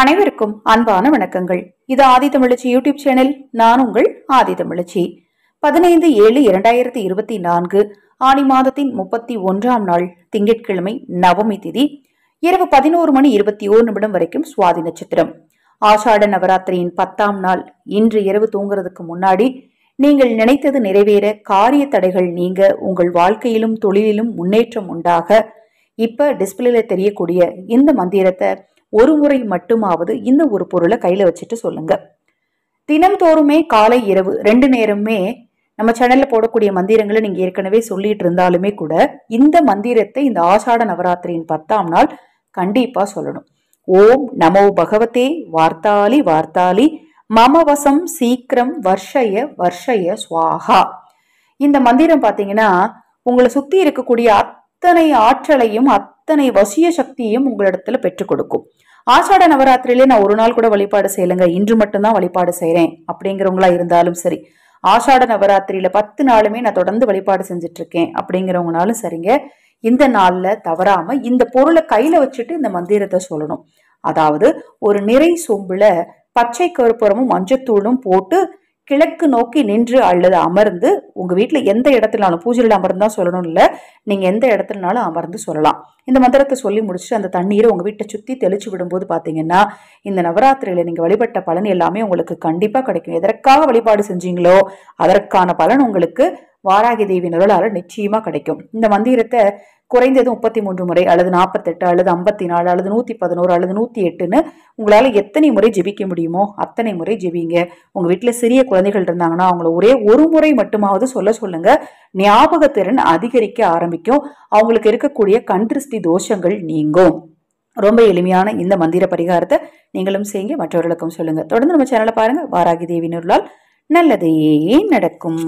அனைவருக்கும் அன்பான வணக்கங்கள் இது ஆதி தமிழச்சி யூடியூப் சேனல் நான் உங்கள் ஆதி தமிழச்சி பதினைந்து ஏழு இரண்டாயிரத்தி இருபத்தி நான்கு ஆணி மாதத்தின் முப்பத்தி ஒன்றாம் நாள் திங்கட்கிழமை நவமி திதி இரவு பதினோரு மணி இருபத்தி ஓரு நிமிடம் வரைக்கும் சுவாதி நட்சத்திரம் ஆஷாட நவராத்திரியின் பத்தாம் நாள் இன்று இரவு தூங்குறதுக்கு முன்னாடி நீங்கள் நினைத்தது நிறைவேற காரிய தடைகள் நீங்க உங்கள் வாழ்க்கையிலும் தொழிலிலும் முன்னேற்றம் உண்டாக இப்ப டிஸ்பிளேல தெரியக்கூடிய இந்த மந்திரத்தை ஒரு முறை மட்டுமாவது இந்த ஒரு பொருளை கையில் வச்சுட்டு சொல்லுங்க தினம்தோறுமே காலை இரவு ரெண்டு நேரமே நம்ம சேனல்ல போடக்கூடிய மந்திரங்களை நீங்க ஏற்கனவே சொல்லிட்டு இருந்தாலுமே கூட இந்த மந்திரத்தை இந்த ஆஷாட நவராத்திரியின் பத்தாம் நாள் கண்டிப்பா சொல்லணும் ஓம் நமோ பகவதே வார்த்தாலி வார்த்தாலி மமவசம் சீக்கிரம் வர்ஷய வர்ஷய சுவாகா இந்த மந்திரம் பார்த்தீங்கன்னா உங்களை சுத்தி இருக்கக்கூடிய அத்தனை ஆற்றலையும் அத்தனை வசிய சக்தியையும் உங்களிடத்துல பெற்றுக் கொடுக்கும் ஆஷாட நவராத்திரியிலே நான் ஒரு நாள் கூட வழிபாடு செய்யலைங்க இன்று மட்டும்தான் வழிபாடு செய்கிறேன் அப்படிங்கிறவங்களா இருந்தாலும் சரி ஆஷாட நவராத்திரியில பத்து நாளுமே நான் தொடர்ந்து வழிபாடு செஞ்சுட்டு இருக்கேன் அப்படிங்கிறவங்கனாலும் சரிங்க இந்த நாள்ல தவறாம இந்த பொருளை கையில வச்சுட்டு இந்த மந்திரத்தை சொல்லணும் அதாவது ஒரு நிறை சொம்புல பச்சை கருப்புறமும் மஞ்சத்தூளும் போட்டு கிழக்கு நோக்கி நின்று அல்லது அமர்ந்து உங்கள் வீட்டில் எந்த இடத்துலனாலும் பூஜையில் அமர்ந்து தான் சொல்லணும் இல்லை நீங்கள் எந்த இடத்துலனாலும் அமர்ந்து சொல்லலாம் இந்த மந்திரத்தை சொல்லி முடிச்சுட்டு அந்த தண்ணீரை உங்கள் வீட்டை சுற்றி தெளிச்சு விடும்போது பார்த்தீங்கன்னா இந்த நவராத்திரியில் நீங்கள் வழிபட்ட பலன் எல்லாமே உங்களுக்கு கண்டிப்பாக கிடைக்கும் எதற்காக வழிபாடு செஞ்சீங்களோ அதற்கான பலன் உங்களுக்கு வாராகி தேவி நிழலால் நிச்சயமாக கிடைக்கும் இந்த மந்திரத்தை குறைந்தது முப்பத்தி மூன்று முறை அல்லது நாற்பத்தெட்டு அல்லது ஐம்பத்தி நாலு அல்லது நூற்றி பதினோரு அல்லது நூற்றி எட்டுன்னு உங்களால் எத்தனை முறை ஜெபிக்க முடியுமோ அத்தனை முறை ஜெபிங்க உங்கள் வீட்டில் சிறிய குழந்தைகள் இருந்தாங்கன்னா அவங்கள ஒரே ஒரு முறை மட்டுமாவது சொல்ல சொல்லுங்க ஞாபகத்திறன் அதிகரிக்க ஆரம்பிக்கும் அவங்களுக்கு இருக்கக்கூடிய கண் தோஷங்கள் நீங்கும் ரொம்ப எளிமையான இந்த மந்திர பரிகாரத்தை நீங்களும் செய்யுங்க மற்றவர்களுக்கும் சொல்லுங்கள் தொடர்ந்து நம்ம சேனலை பாருங்கள் வாராகி தேவி நூறுலால் நல்லதே நடக்கும்